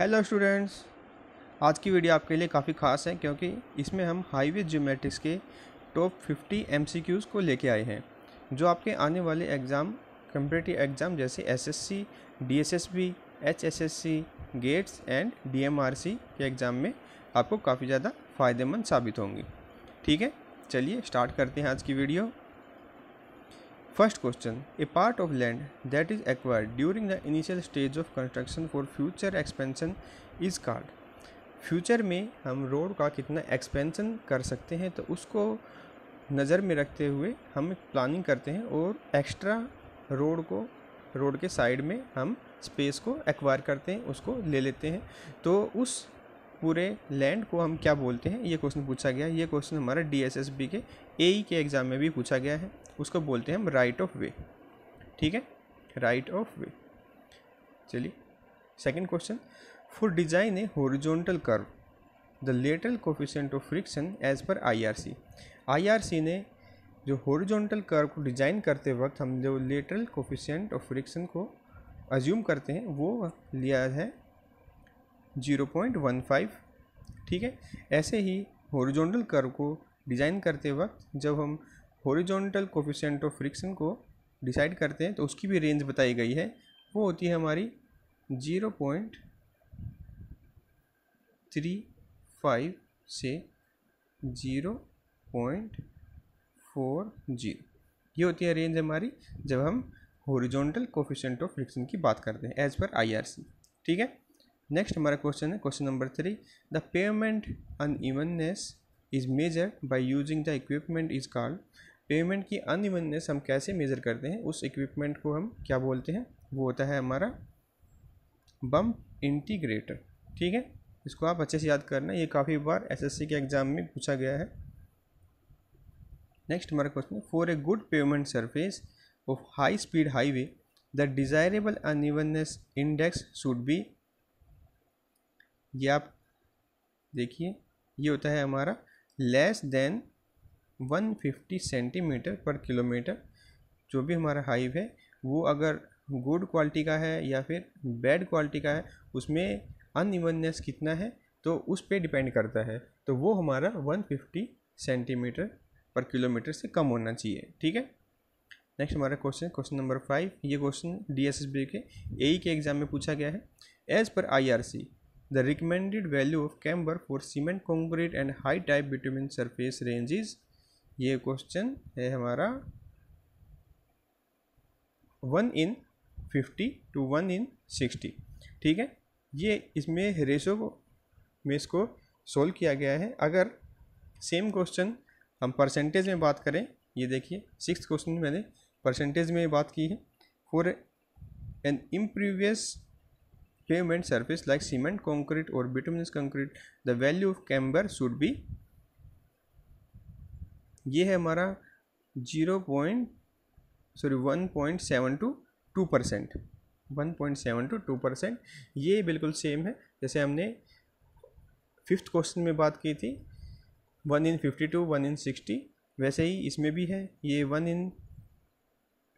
Hello students आज की video आपके लिए काफ़ी खास है क्योंकि इसमें हम हाईवे ज्योमेट्रिक्स के टॉप 50 एमसीक्यूज़ को लेके आए हैं जो आपके आने वाले एग्ज़ाम कंपटेटिव एग्ज़ाम जैसे SSC, DSSB, HSSC, GATEs and DMRC के एग्ज़ाम में आपको काफ़ी ज़्यादा फ़ायदेमंद साबित होंगी ठीक है चलिए स्टार्ट करते हैं आज की video first question a part of land that is acquired during the initial stage of construction for future expansion is called future में हम रोड का कितना एक्सपेंशन कर सकते हैं तो उसको नज़र में रखते हुए हम प्लानिंग करते हैं और एक्स्ट्रा रोड को रोड के साइड में हम स्पेस को एक्वायर करते हैं उसको ले लेते हैं तो उस पूरे लैंड को हम क्या बोलते हैं ये क्वेश्चन पूछा गया ये क्वेश्चन हमारा डी के ए e के एग्ज़ाम में भी पूछा गया है उसको बोलते हैं हम राइट ऑफ वे ठीक है राइट ऑफ वे चलिए second question for design a horizontal curve the lateral coefficient of friction as per IRC IRC ने जो होरिजोनटल कर्व को डिज़ाइन करते वक्त हम जो लेटरल कोफिशेंट ऑफ फ्रिक्शन को अज्यूम करते हैं वो लिया है जीरो पॉइंट वन फाइव ठीक है ऐसे ही होरिजोनटल कर्व को डिज़ाइन करते वक्त जब हम हॉरिजॉन्टल कोफिशेंट ऑफ फ्रिक्शन को डिसाइड करते हैं तो उसकी भी रेंज बताई गई है वो होती है हमारी ज़ीरो पॉइंट थ्री फाइव से ज़ीरो पॉइंट फोर जीरो ये होती है रेंज हमारी जब हम हॉरिजॉन्टल कोफिशेंट ऑफ फ्रिक्शन की बात करते हैं एज पर आईआरसी ठीक है नेक्स्ट हमारा क्वेश्चन है question number three the pavement unevenness is measured by using the equipment is called pavement की अनइवननेस हम कैसे मेज़र करते हैं उस इक्विपमेंट को हम क्या बोलते हैं वो होता है हमारा बम इंटीग्रेटर ठीक है इसको आप अच्छे से याद करना ये काफ़ी बार एसएससी के एग्ज़ाम में पूछा गया है नेक्स्ट हमारा question for a good pavement surface of high speed highway the desirable unevenness index should be ये आप देखिए ये होता है हमारा लेस देन 150 सेंटीमीटर पर किलोमीटर जो भी हमारा हाइव है वो अगर गुड क्वालिटी का है या फिर बैड क्वालिटी का है उसमें अनइवननेस कितना है तो उस पर डिपेंड करता है तो वो हमारा 150 सेंटीमीटर पर किलोमीटर से कम होना चाहिए ठीक है नेक्स्ट हमारा क्वेश्चन क्वेश्चन नंबर फाइव ये question D S S B के ए e के एग्जाम में पूछा गया है as per I R C the recommended value of camber for cement concrete and high type bituminous surface range is ये question है हमारा one in fifty to one in sixty ठीक है ये इसमें रेशो को में इसको सोल्व किया गया है अगर सेम क्वेश्चन हम परसेंटेज में बात करें ये देखिए सिक्स क्वेश्चन मैंने परसेंटेज में बात की है for an impervious pavement surface like cement concrete और bituminous concrete the value of camber should be ये है हमारा zero point sorry one point seven to two percent one point seven to two percent ये बिल्कुल same है जैसे हमने fifth question में बात की थी one in fifty to one in sixty वैसे ही इसमें भी है ये वन इन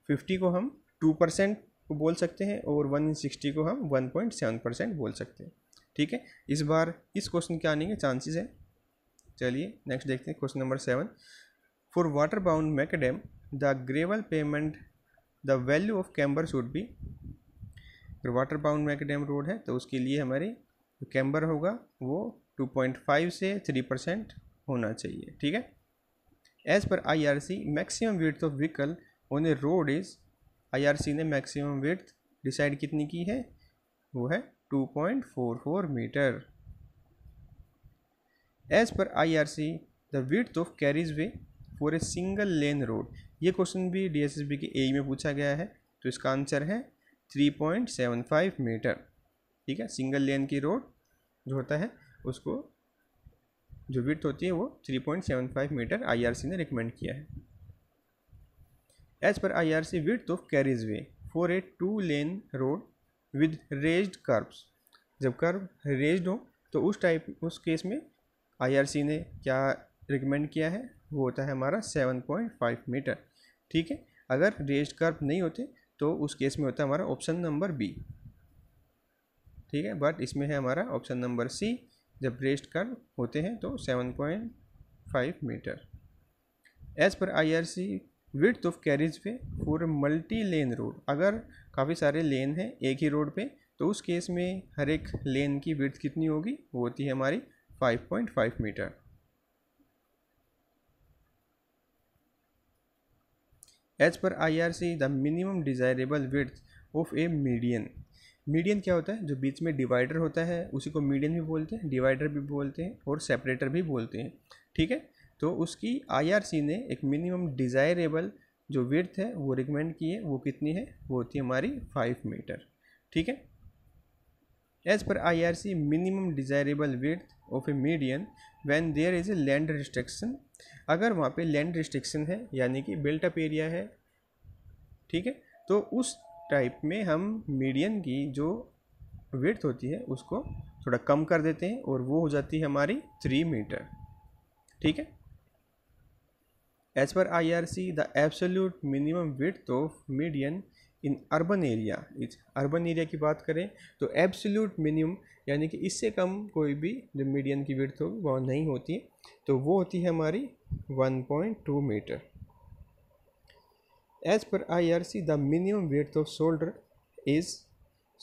फिफ्टी को हम टू परसेंट को बोल सकते हैं और वन इन सिक्सटी को हम वन पॉइंट सेवन परसेंट बोल सकते हैं ठीक है इस बार इस क्वेश्चन के आने के चांसेस हैं चलिए नेक्स्ट देखते हैं question number seven For water-bound macadam, the gravel pavement, the value of camber should be अगर वाटर बाउंड मैकेडम रोड है तो उसके लिए हमारी जो कैम्बर होगा वो 2.5 से 3 परसेंट होना चाहिए ठीक है as per I R C maximum weight of vehicle on a road is I R C ने मैक्सीम वेट डिसाइड कितनी की है वो है 2.44 metre as per I R C the width of carriage way for a single lane road ये question भी B के A e में पूछा गया है तो इसका आंसर है three point seven five metre ठीक है सिंगल लेन की रोड जो होता है उसको जो विथ होती है वो three point seven five metre IRC ने रिकमेंड किया है as per IRC width of carriage way for a two lane road with raised kerbs जब कर्ब रेज्ड हो तो उस टाइप उस केस में आईआरसी ने क्या रिकमेंड किया है वो होता है हमारा 7.5 मीटर ठीक है अगर रेस्ट कर्व नहीं होते तो उस केस में होता है हमारा ऑप्शन नंबर बी ठीक है बट इसमें है हमारा ऑप्शन नंबर सी जब रेस्ट कर्व होते हैं तो 7.5 metre as per I R C width of carriage way for multi lane road अगर काफ़ी सारे लेन हैं एक ही रोड पे तो उस केस में हर एक लेन की विथ कितनी होगी वो होती है हमारी five metre as per I R C the minimum desirable width of a median median क्या होता है जो बीच में डिवाइडर होता है उसी को मीडियन भी बोलते हैं डिवाइडर भी बोलते हैं और सेपरेटर भी बोलते हैं ठीक है तो उसकी सी ने एक मिनिमम डिज़ायरेबल जो विर्थ है वो रिकमेंड की है वो कितनी है वो होती है हमारी फाइव मीटर ठीक है as per C minimum desirable width of a median when there is a land restriction अगर वहाँ पे लैंड रिस्ट्रिक्शन है यानी कि बिल्ट अप एरिया है ठीक है तो उस टाइप में हम मीडियन की जो वेट होती है उसको थोड़ा कम कर देते हैं और वो हो जाती है हमारी थ्री मीटर ठीक है as per I R C the absolute minimum width of median in urban area इस अर्बन एरिया की बात करें तो एब्सोल्यूट मिनिमम यानी कि इससे कम कोई भी जो मीडियन की विर्थ होगी वह नहीं होती तो वो होती है हमारी 1.2 metre as per I R C the minimum width of shoulder is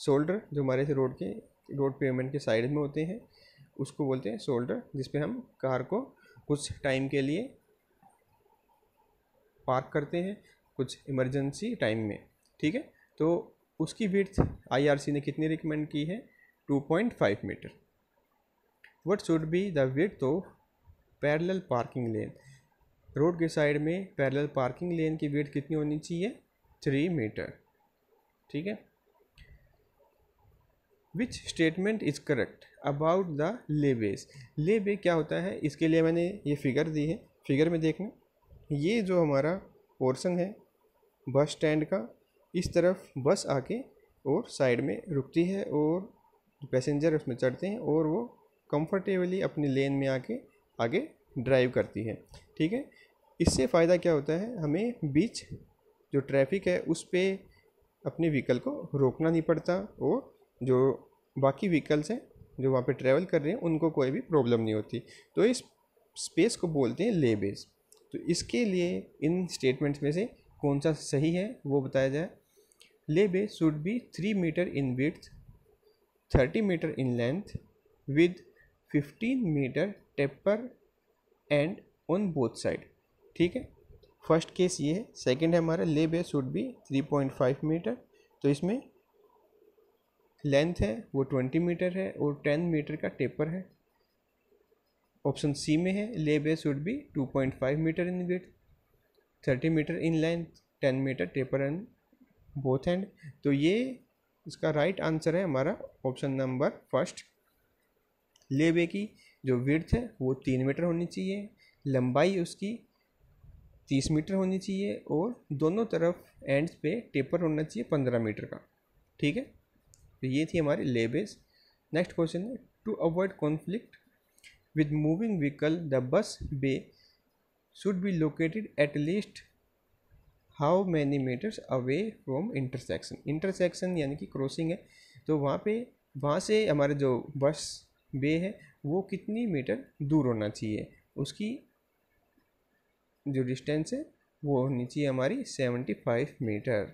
shoulder जो हमारे से रोड के रोड पेमेंट के साइड में होते हैं उसको बोलते हैं शोल्डर जिसपे हम कार को कुछ टाइम के लिए पार्क करते हैं कुछ इमरजेंसी टाइम में ठीक है तो उसकी विर्थ आईआरसी ने कितनी रिकमेंड की है 2.5 metre what should be the width of parallel parking lane road के साइड में पैरेलल पार्किंग लेन की विर्थ कितनी होनी चाहिए थ्री मीटर ठीक है which statement is correct about the laybys layby क्या होता है इसके लिए मैंने ये फिगर दी है फिगर में देखना ये जो हमारा पोर्सन है बस स्टैंड का इस तरफ बस आके और साइड में रुकती है और पैसेंजर उसमें चढ़ते हैं और वो कंफर्टेबली अपनी लेन में आके आगे ड्राइव करती है ठीक है इससे फ़ायदा क्या होता है हमें बीच जो ट्रैफिक है उस पर अपने व्हीकल को रोकना नहीं पड़ता और जो बाकी व्हीकल्स हैं जो वहाँ पे ट्रैवल कर रहे हैं उनको कोई भी प्रॉब्लम नहीं होती तो इस स्पेस को बोलते हैं ले बेस तो इसके लिए इन स्टेटमेंट्स में से कौन सा सही है वो बताया जाए Lebe should be 3 meter in width, 30 meter in length with 15 meter taper end on both side. ठीक है फर्स्ट केस ये है सेकेंड है हमारा ले बे शुड बी 3.5 मीटर तो इसमें लेंथ है वो 20 मीटर है और 10 मीटर का टेपर है ऑप्शन सी में है layby should be 2.5 metre in width 30 metre in length 10 metre taper and both hand तो ये इसका राइट आंसर है हमारा ऑप्शन नंबर फर्स्ट लेवे की जो विर्थ है वो तीन मीटर होनी चाहिए लंबाई उसकी तीस मीटर होनी चाहिए और दोनों तरफ एंड्स पे टेपर होना चाहिए पंद्रह मीटर का ठीक है तो ये थी हमारी लेबेस नेक्स्ट क्वेश्चन है to avoid conflict with moving vehicle the bus bay should be located at least how many metres away from intersection intersection यानी कि क्रॉसिंग है तो वहाँ पे वहाँ से हमारे जो बस वे है वो कितनी मीटर दूर होना चाहिए उसकी जो डिस्टेंस है वो होनी चाहिए हमारी seventy five metre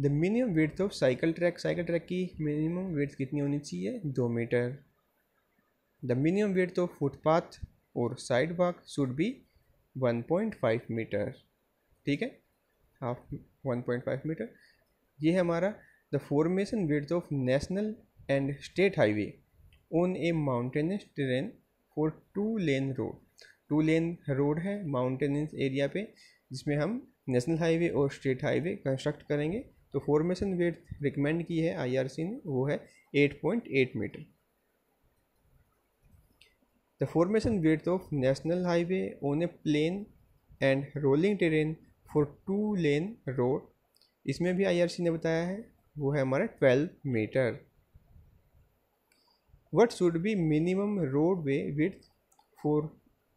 the minimum width of cycle track cycle track की मिनिमम विड्थ कितनी होनी चाहिए दो metre the minimum width of footpath और sidewalk should be five metre ठीक है half one point five metre ये है हमारा the formation width of national and state highway on a mountainous terrain for two lane road two lane road है mountainous area पे जिसमें हम national highway और स्टेट हाईवे कंस्ट्रक्ट करेंगे तो फॉर्मेशन वेट रिकमेंड की है आईआरसी ने वो है 8.8 metre the formation width of national highway on a plain and rolling terrain for two lane road इसमें भी आईआरसी ने बताया है वो है हमारा twelve metre what should be minimum roadway width for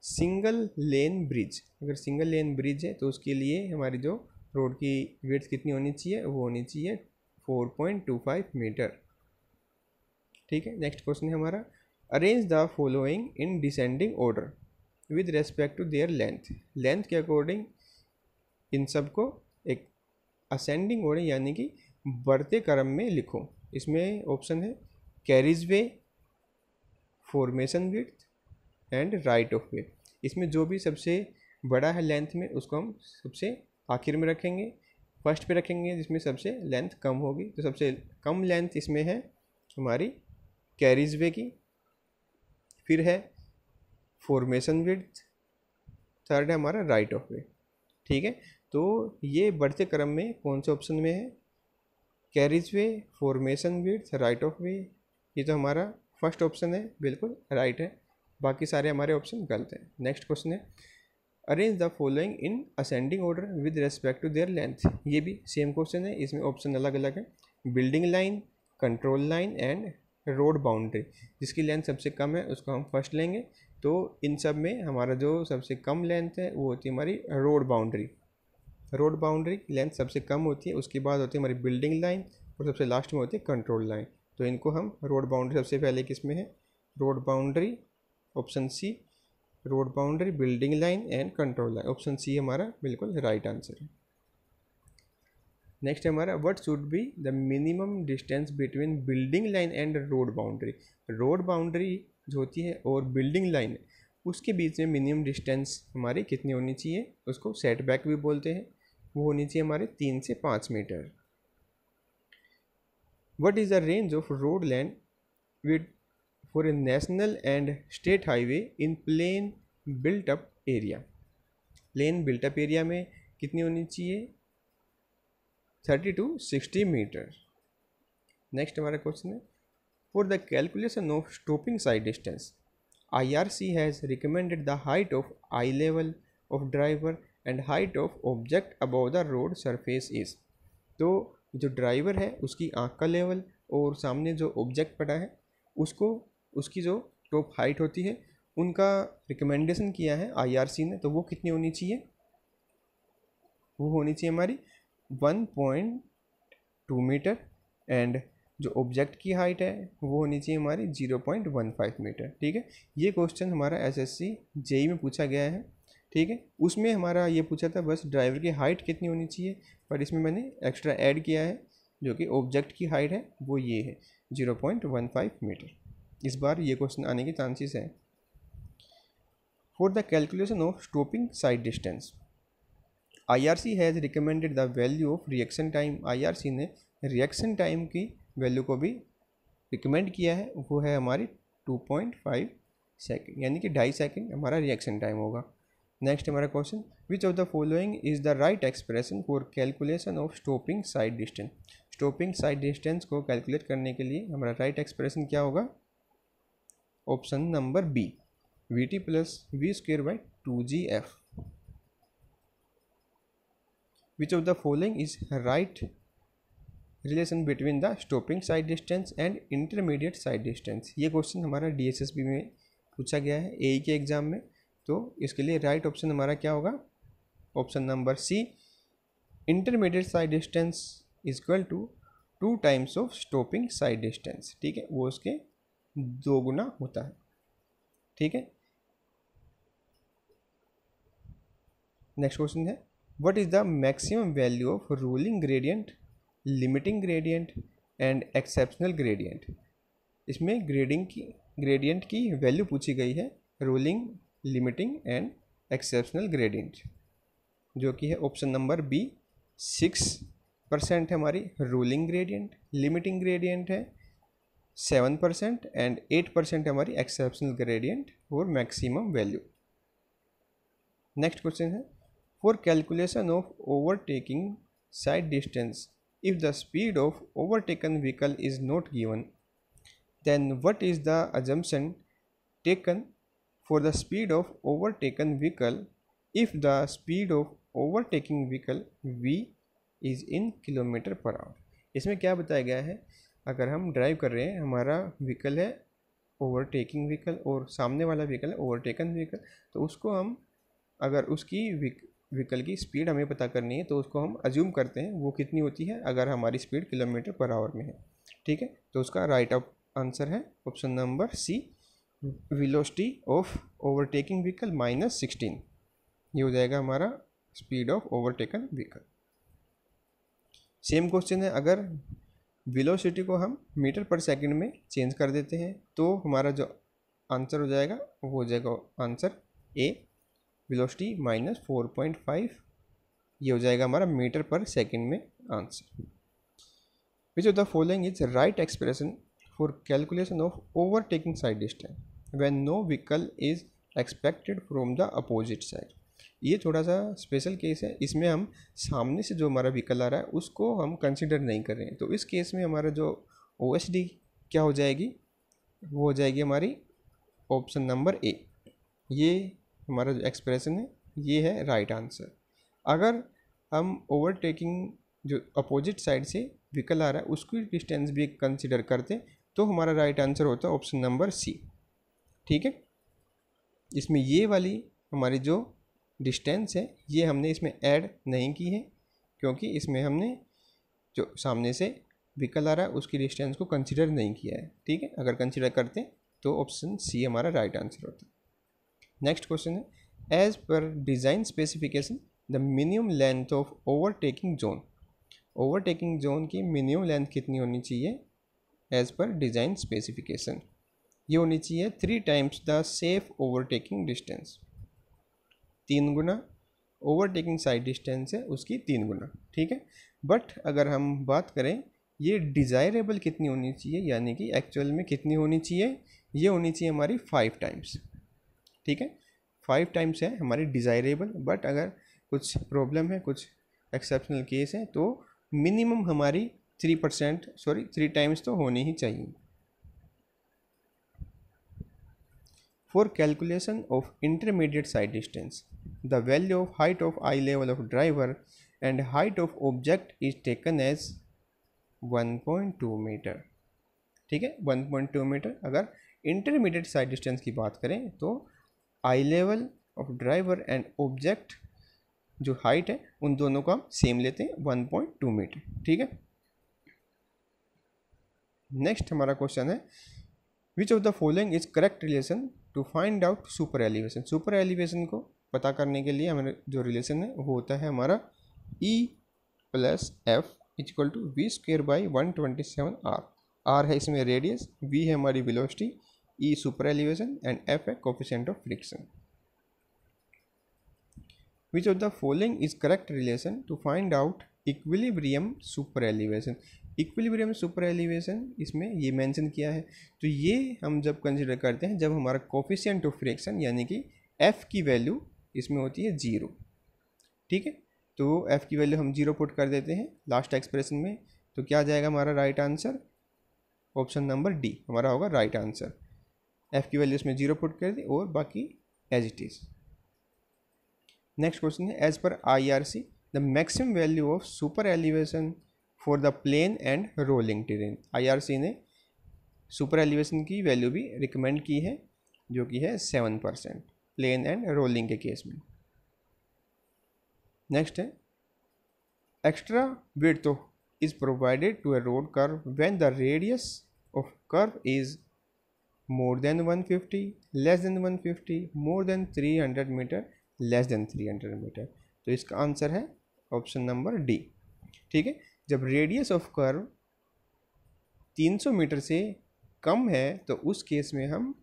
single lane bridge अगर single lane bridge है तो उसके लिए हमारी जो रोड की वेट्स कितनी होनी चाहिए वो होनी चाहिए four point two five metre ठीक है नेक्स्ट क्वेश्चन है हमारा arrange the following in descending order with respect to their length length के अकॉर्डिंग इन सब को एक असेंडिंग ऑर्डर यानी कि बढ़ते क्रम में लिखो इसमें ऑप्शन है carriageway formation width and right of way इसमें जो भी सबसे बड़ा है लेंथ में उसको हम सबसे आखिर में रखेंगे फर्स्ट पे रखेंगे जिसमें सबसे लेंथ कम होगी तो सबसे कम लेंथ इसमें है हमारी कैरिज वे की फिर है फॉर्मेशन विथ थर्ड है हमारा राइट ऑफ वे ठीक है तो ये बढ़ते क्रम में कौन से ऑप्शन में है carriageway formation width right of way ये तो हमारा फर्स्ट ऑप्शन है बिल्कुल राइट है बाकी सारे हमारे ऑप्शन गलत हैं नेक्स्ट क्वेश्चन है arrange the following in ascending order with respect to their length ये भी सेम क्वेश्चन है इसमें ऑप्शन अलग अलग है building line control line and road boundary जिसकी लेंथ सबसे कम है उसको हम फर्स्ट लेंगे तो इन सब में हमारा जो सबसे कम लेंथ है वो होती है हमारी रोड बाउंड्री रोड बाउंड्री की लेंथ सबसे कम होती है उसके बाद होती है हमारी बिल्डिंग लाइन और सबसे लास्ट में होती है कंट्रोल लाइन तो इनको हम रोड बाउंड्री सबसे पहले किस में है road boundary option C road boundary building line and control line option C हमारा बिल्कुल राइट आंसर है नेक्स्ट हमारा what should be the minimum distance between building line and road boundary road boundary जो होती है और बिल्डिंग लाइन उसके बीच में मिनिमम डिस्टेंस हमारी कितनी होनी चाहिए उसको सेटबैक भी बोलते हैं वो होनी चाहिए हमारे तीन से पाँच metre what is the range of road land width for a national and state highway in plain built up area plain built up area में कितनी होनी चाहिए thirty to sixty metre next हमारा क्वेश्चन है for the calculation of stopping sight distance I R C has recommended the height of eye level of driver and height of object above the road surface is तो जो driver है उसकी आँख का level और सामने जो ऑब्जेक्ट पड़ा है उसको उसकी जो टॉप हाइट होती है उनका रिकमेंडेशन किया है आईआरसी ने तो वो कितनी होनी चाहिए वो होनी चाहिए हमारी one point two metre and जो ऑब्जेक्ट की हाइट है वो होनी चाहिए हमारी zero point one five metre ठीक है ये क्वेश्चन हमारा एसएससी जेई e में पूछा गया है ठीक है उसमें हमारा ये पूछा था बस ड्राइवर की हाइट कितनी होनी चाहिए पर इसमें मैंने एक्स्ट्रा ऐड किया है जो कि ऑब्जेक्ट की हाइट है वो ये है zero point one five metre इस बार ये क्वेश्चन आने के चांसेस हैं for sight distance I R C has recommended the value of reaction time I R C ने रिएक्शन टाइम की वैल्यू को भी रिकमेंड किया है वो है हमारी फाइव सेकेंड यानी कि ढाई सेकेंड हमारा रिएक्शन टाइम होगा नेक्स्ट हमारा question which of the following is the right expression for calculation of stopping sight distance stopping sight distance को कैलकुलेट करने के लिए हमारा राइट एक्सप्रेशन क्या होगा option number B V T plus V square by two G F which of the following is right relation between the stopping sight distance and intermediate sight distance ये question हमारा D S S B में पूछा गया है ए के exam में तो इसके लिए राइट right ऑप्शन हमारा क्या होगा option number C intermediate sight distance equal to two times of stopping sight distance ठीक है वो उसके दो गुना होता है ठीक है नेक्स्ट क्वेश्चन है what is the maximum value of ruling gradient limiting gradient and exceptional gradient इसमें ग्रेडिंग की ग्रेडियंट की वैल्यू पूछी गई है rolling limiting and exceptional gradient जो कि है option number B six percent है हमारी रूलिंग ग्रेडियंट लिमिटिंग ग्रेडियंट है seven percent and eight percent हमारी एक्सेप्शनल ग्रेडियंट और मैक्सिमम वैल्यू नेक्स्ट क्वेश्चन है for calculation of overtaking sight distance if the speed of overtaken vehicle is not given then what is the assumption taken for the speed of overtaken vehicle if the speed of overtaking vehicle v is in kilometre per hour इसमें क्या बताया गया है अगर हम drive कर रहे हैं हमारा व्हीकल है ओवरटेकिंग व्हीकल और सामने वाला व्हीकल है ओवरटेकन व्हीकल तो उसको हम अगर उसकी व्हीकल की स्पीड हमें पता करनी है तो उसको हम अज्यूम करते हैं वो कितनी होती है अगर हमारी स्पीड किलोमीटर पर आवर में है ठीक है तो उसका राइट ऑफ आंसर है option number C velocity of overtaking vehicle minus sixteen ये हो जाएगा हमारा speed of overtaken vehicle same question है अगर वेलोसिटी को हम मीटर पर सेकंड में चेंज कर देते हैं तो हमारा जो आंसर हो जाएगा वो हो जाएगा answer A velocity minus four point five ये हो जाएगा हमारा मीटर पर सेकंड में answer which of the following is right expression for calculation of overtaking side distance when no vehicle is expected from the opposite side ये थोड़ा सा special case है इसमें हम सामने से जो हमारा व्हीकल आ रहा है उसको हम कंसिडर नहीं कर रहे हैं तो इस केस में हमारा जो ओ क्या हो जाएगी वो हो जाएगी हमारी ऑप्शन नंबर ए ये हमारा जो एक्सप्रेशन है ये है राइट right आंसर अगर हम ओवरटेकिंग जो अपोजिट साइड से व्हीकल आ रहा है उसकी डिस्टेंस भी कंसिडर करते तो हमारा राइट आंसर होता है ऑप्शन नंबर सी ठीक है इसमें ये वाली हमारी जो डिस्टेंस है ये हमने इसमें ऐड नहीं की है क्योंकि इसमें हमने जो सामने से व्हीकल आ रहा है उसकी डिस्टेंस को कंसिडर नहीं किया है ठीक है अगर कंसिडर करते तो ऑप्शन सी हमारा राइट आंसर होता नेक्स्ट क्वेश्चन है as per design specification the minimum length of overtaking zone overtaking zone की मिनिमम लेंथ कितनी होनी चाहिए एज पर डिज़ाइन स्पेसिफिकेशन ये होनी चाहिए three times the safe overtaking distance तीन गुना ओवरटेकिंग साइड डिस्टेंस है उसकी तीन गुना ठीक है बट अगर हम बात करें ये डिज़ायरेबल कितनी होनी चाहिए यानी कि एक्चुअल में कितनी होनी चाहिए ये होनी चाहिए हमारी फाइव टाइम्स ठीक है फाइव टाइम्स है हमारी डिज़ायरेबल बट अगर कुछ प्रॉब्लम है कुछ एक्सेप्शनल केस है तो मिनिमम हमारी three percent sorry three times तो होनी ही चाहिए for calculation of intermediate sight distance the value of height of eye level of driver and height of object is taken as 1.2 metre ठीक है 1.2 metre अगर इंटरमीडिएट साइड डिस्टेंस की बात करें तो eye level of driver and object जो height है उन दोनों का सेम लेते हैं 1.2 मीटर ठीक है नेक्स्ट हमारा क्वेश्चन है which of the following is correct relation to find out super elevation super elevation को पता करने के लिए हमारे जो रिलेशन है वो होता है हमारा E plus F equal to V square by one twenty seven R R है इसमें रेडियस वी है हमारी velocity E super elevation and F है coefficient of friction which of the following is correct relation to find out equilibrium super elevation equilibrium super elevation इसमें ये mention किया है तो ये हम जब कंसिडर करते हैं जब हमारा कोफिशियंट ऑफ फ्रिक्शन यानी कि एफ़ की वैल्यू इसमें होती है ज़ीरो ठीक है तो एफ़ की वैल्यू हम ज़ीरो पुट कर देते हैं लास्ट एक्सप्रेशन में तो क्या आ जाएगा हमारा right answer option number D हमारा होगा राइट आंसर एफ़ की वैल्यू इसमें ज़ीरो पुट कर दी और बाकी as it is next question है as per I R C the maximum value of super elevation for the plain and rolling terrain IRC ने सुपर एलिवेशन की value भी रिकमेंड की है जो कि है seven percent plain and rolling के केस में नेक्स्ट है एक्स्ट्रा वेट तो is provided to a road curve when the radius of curve is more than 150 less than 150 more than 300 metre less than 300 metre तो इसका answer है option number D ठीक है जब रेडियस ऑफ कर्व 300 मीटर से कम है तो उस केस में हम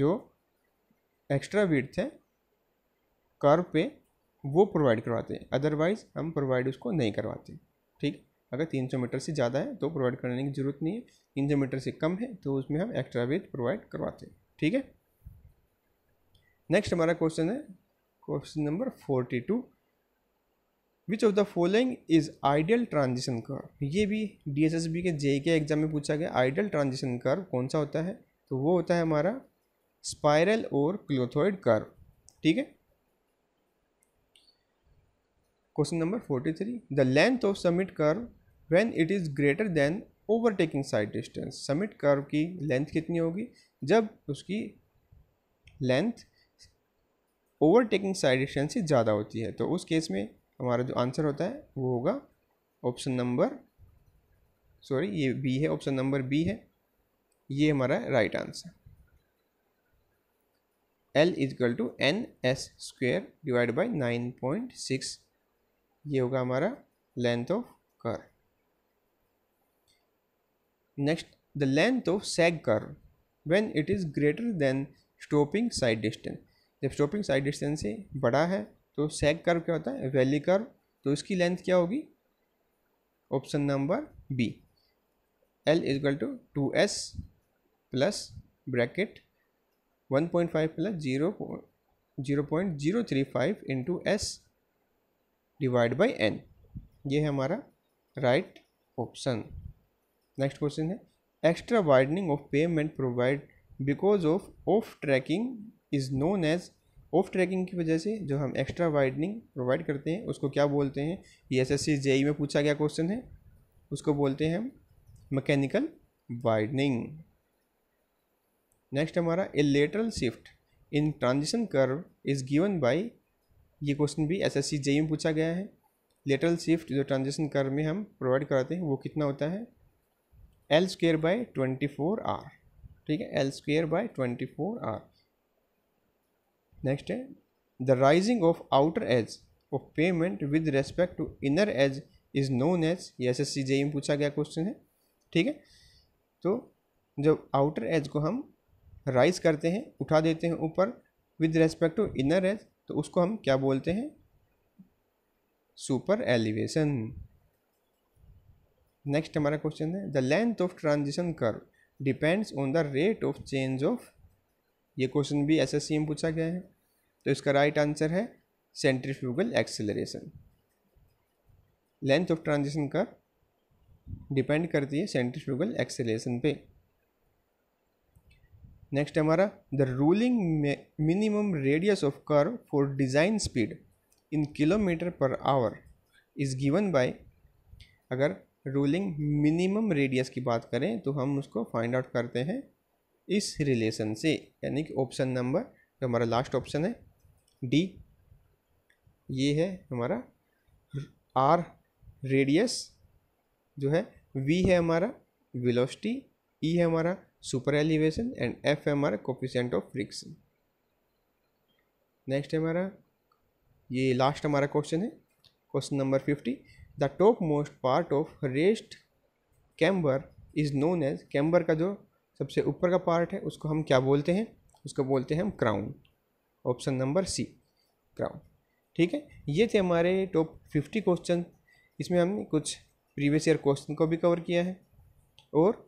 जो एक्स्ट्रा वेट है कर्व पे वो प्रोवाइड करवाते हैं अदरवाइज हम प्रोवाइड उसको नहीं करवाते ठीक अगर 300 मीटर से ज़्यादा है तो प्रोवाइड करने की ज़रूरत नहीं है तीन मीटर से कम है तो उसमें हम एक्स्ट्रा वेट प्रोवाइड करवाते हैं ठीक है नेक्स्ट हमारा क्वेश्चन है question number forty two which of the following is ideal transition curve ये भी डी एस एस बी के जे के एग्जाम में पूछा गया आइडियल ट्रांजिशन कर्व कौन सा होता है तो वो होता है हमारा स्पायरल और क्लोथोइड कर्व ठीक है question number forty three the length of summit curve when it is greater than overtaking sight distance summit curve की लेंथ कितनी होगी जब उसकी लेंथ ओवरटेकिंग साइड डिस्टेंस से ज़्यादा होती है तो उस केस में हमारा जो आंसर होता है वो होगा ऑप्शन नंबर सॉरी ये बी है ऑप्शन नंबर बी है ये हमारा right answer L equal two N S square divide by nine point six ये होगा हमारा length of curve next the length of sag curve when it is greater than stopping sight distance जब stopping sight distance से बड़ा है तो सेक curve क्या होता है वैली कर्व तो इसकी लेंथ क्या होगी option number B L equal to two S plus bracket one point five plus zero zero point zero three five into S divide by N ये है हमारा राइट ऑप्शन नेक्स्ट क्वेश्चन है extra widening of pavement provide because of of tracking is known as of tracking की वजह से जो हम extra widening provide करते हैं उसको क्या बोलते हैं ये एस एस सी में पूछा गया क्वेश्चन है उसको बोलते हैं हम मकैनिकल वाइडनिंग नेक्स्ट हमारा a lateral shift in transition curve is given by ये क्वेश्चन भी एस एस सी जेई में पूछा गया है लेटरल शिफ्ट जो ट्रांजिशन कर्व में हम प्रोवाइड कराते हैं वो कितना होता है L square by twenty four R ठीक है L square by twenty four R next है the rising of outer edge of pavement with respect to inner edge is known as ये एस एस सी में पूछा गया question है ठीक है तो जब आउटर एज को हम राइज करते हैं उठा देते हैं ऊपर with respect to inner edge तो उसको हम क्या बोलते हैं सुपर एलिवेशन नेक्स्ट हमारा क्वेश्चन है the length of transition curve depends on the rate of change of ये क्वेश्चन भी एस में पूछा गया है तो इसका राइट आंसर है centrifugal acceleration length of transition का डिपेंड करती है सेंट्रीफ्यूगल एक्सेलरेशन पे नेक्स्ट हमारा the ruling minimum radius of curve for design speed in kilometre per hour is given by अगर रूलिंग मिनिमम रेडियस की बात करें तो हम उसको फाइंड आउट करते हैं इस रिलेशन से यानी कि ऑप्शन नंबर जो हमारा लास्ट ऑप्शन है डी ये है हमारा आर रेडियस जो है वी है हमारा वेलोसिटी ई e है हमारा सुपर एलिवेशन एंड एफ है हमारा कोपिशेंट ऑफ फ्रिक्शन नेक्स्ट है हमारा ये लास्ट हमारा क्वेश्चन है question number fifty the top most part of rest camber is known as camber का जो सबसे ऊपर का पार्ट है उसको हम क्या बोलते हैं उसको बोलते हैं हम crown option number C crown ठीक है ये थे हमारे टॉप फिफ्टी क्वेश्चन इसमें हमने कुछ प्रीवियस ईयर क्वेश्चन को भी कवर किया है और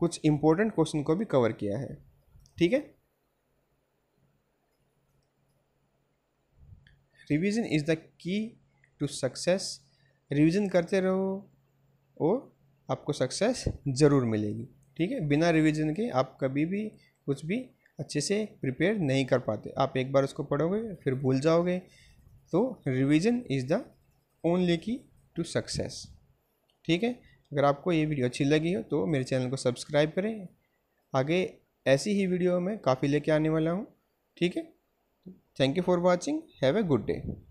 कुछ इम्पोर्टेंट क्वेश्चन को भी कवर किया है ठीक है revision is the key to success revision करते रहो और आपको सक्सेस ज़रूर मिलेगी ठीक है बिना रिवीजन के आप कभी भी कुछ भी अच्छे से प्रिपेयर नहीं कर पाते आप एक बार उसको पढ़ोगे फिर भूल जाओगे तो revision is the only key to success ठीक है अगर आपको ये वीडियो अच्छी लगी हो तो मेरे चैनल को सब्सक्राइब करें आगे ऐसी ही वीडियो में काफ़ी लेके आने वाला हूँ ठीक है thank you for watching have a good day